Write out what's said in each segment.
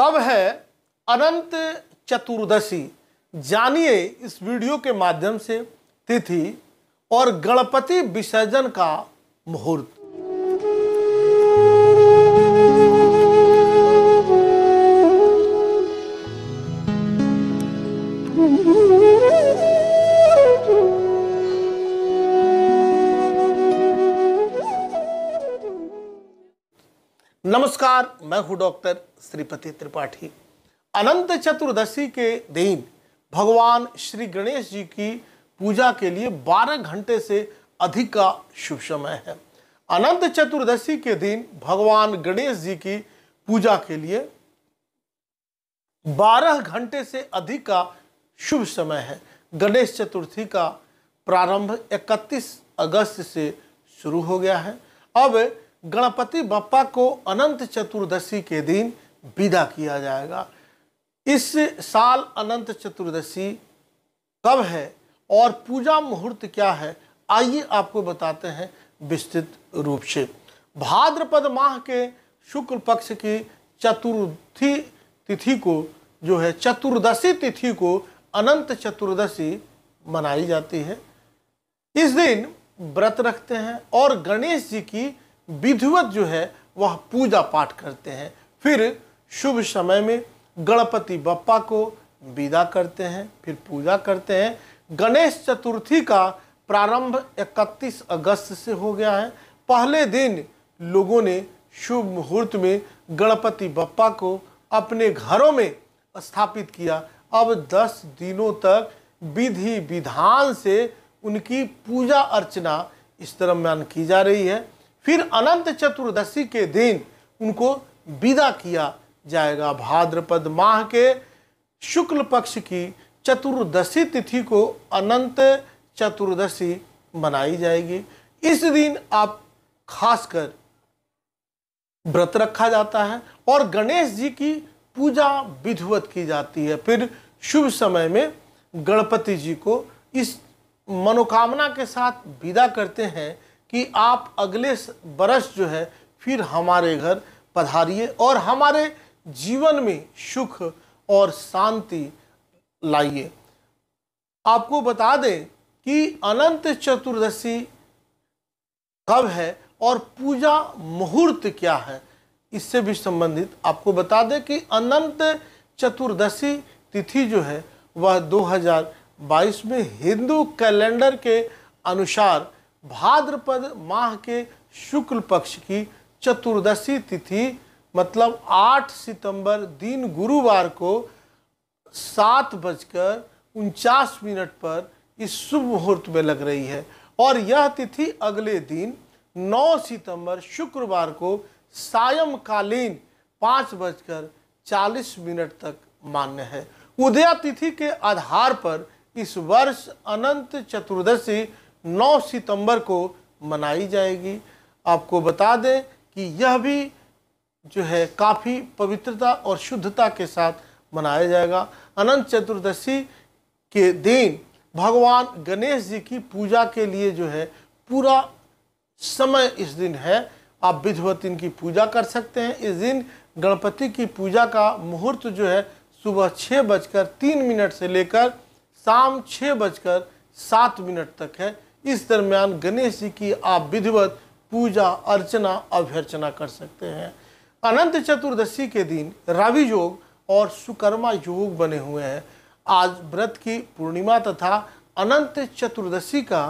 कब है अनंत चतुर्दशी जानिए इस वीडियो के माध्यम से तिथि और गणपति विसर्जन का मुहूर्त नमस्कार मैं हूं डॉक्टर श्रीपति त्रिपाठी अनंत चतुर्दशी के दिन भगवान श्री गणेश जी की पूजा के लिए 12 घंटे से अधिक का शुभ समय है अनंत चतुर्दशी के दिन भगवान गणेश जी की पूजा के लिए 12 घंटे से अधिक का शुभ समय है गणेश चतुर्थी का प्रारंभ 31 अगस्त से शुरू हो गया है अब गणपति बप्पा को अनंत चतुर्दशी के दिन विदा किया जाएगा इस साल अनंत चतुर्दशी कब है और पूजा मुहूर्त क्या है आइए आपको बताते हैं विस्तृत रूप से भाद्रपद माह के शुक्ल पक्ष की चतुर्थी तिथि को जो है चतुर्दशी तिथि को अनंत चतुर्दशी मनाई जाती है इस दिन व्रत रखते हैं और गणेश जी की विधिवत जो है वह पूजा पाठ करते हैं फिर शुभ समय में गणपति बप्पा को विदा करते हैं फिर पूजा करते हैं गणेश चतुर्थी का प्रारंभ 31 अगस्त से हो गया है पहले दिन लोगों ने शुभ मुहूर्त में गणपति बप्पा को अपने घरों में स्थापित किया अब 10 दिनों तक विधि विधान से उनकी पूजा अर्चना इस तरह मान की जा रही है फिर अनंत चतुर्दशी के दिन उनको विदा किया जाएगा भाद्रपद माह के शुक्ल पक्ष की चतुर्दशी तिथि को अनंत चतुर्दशी मनाई जाएगी इस दिन आप खासकर व्रत रखा जाता है और गणेश जी की पूजा विधिवत की जाती है फिर शुभ समय में गणपति जी को इस मनोकामना के साथ विदा करते हैं कि आप अगले बरस जो है फिर हमारे घर पधारिए और हमारे जीवन में सुख और शांति लाइए आपको बता दें कि अनंत चतुर्दशी कब है और पूजा मुहूर्त क्या है इससे भी संबंधित आपको बता दें कि अनंत चतुर्दशी तिथि जो है वह 2022 में हिंदू कैलेंडर के अनुसार भाद्रपद माह के शुक्ल पक्ष की चतुर्दशी तिथि मतलब 8 सितंबर दिन गुरुवार को सात बजकर उनचास मिनट पर इस शुभ मुहूर्त में लग रही है और यह तिथि अगले दिन 9 सितंबर शुक्रवार को सायंकालीन पाँच बजकर चालीस मिनट तक मान्य है उदया तिथि के आधार पर इस वर्ष अनंत चतुर्दशी 9 सितंबर को मनाई जाएगी आपको बता दें कि यह भी जो है काफ़ी पवित्रता और शुद्धता के साथ मनाया जाएगा अनंत चतुर्दशी के दिन भगवान गणेश जी की पूजा के लिए जो है पूरा समय इस दिन है आप विधवत इनकी पूजा कर सकते हैं इस दिन गणपति की पूजा का मुहूर्त जो है सुबह छः बजकर तीन मिनट से लेकर शाम छः बजकर सात मिनट तक है इस दरमियान गणेश जी की आप विधिवत पूजा अर्चना अभ्यर्चना कर सकते हैं अनंत चतुर्दशी के दिन रावि योग और सुकर्मा योग बने हुए हैं आज व्रत की पूर्णिमा तथा अनंत चतुर्दशी का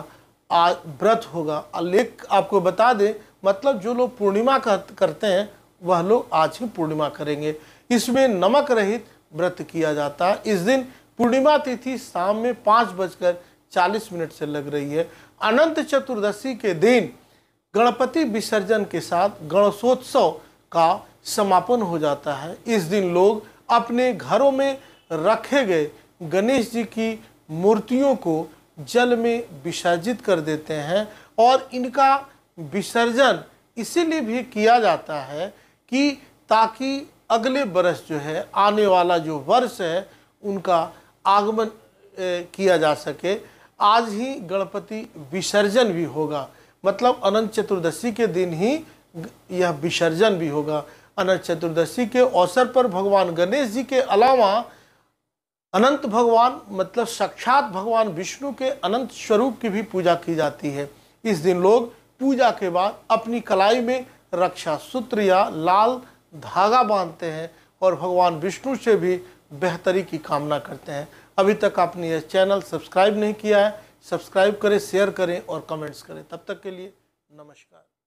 आज व्रत होगा लेख आपको बता दें मतलब जो लोग पूर्णिमा करते हैं वह लोग आज ही पूर्णिमा करेंगे इसमें नमक रहित व्रत किया जाता है इस दिन पूर्णिमा तिथि शाम में पाँच बजकर 40 मिनट से लग रही है अनंत चतुर्दशी के दिन गणपति विसर्जन के साथ गणेशोत्सव का समापन हो जाता है इस दिन लोग अपने घरों में रखे गए गणेश जी की मूर्तियों को जल में विसर्जित कर देते हैं और इनका विसर्जन इसीलिए भी किया जाता है कि ताकि अगले वर्ष जो है आने वाला जो वर्ष है उनका आगमन किया जा सके आज ही गणपति विसर्जन भी होगा मतलब अनंत चतुर्दशी के दिन ही यह विसर्जन भी होगा अनंत चतुर्दशी के अवसर पर भगवान गणेश जी के अलावा अनंत भगवान मतलब साक्षात भगवान विष्णु के अनंत स्वरूप की भी पूजा की जाती है इस दिन लोग पूजा के बाद अपनी कलाई में रक्षा सूत्र या लाल धागा बांधते हैं और भगवान विष्णु से भी बेहतरी की कामना करते हैं अभी तक आपने यह चैनल सब्सक्राइब नहीं किया है सब्सक्राइब करें शेयर करें और कमेंट्स करें तब तक के लिए नमस्कार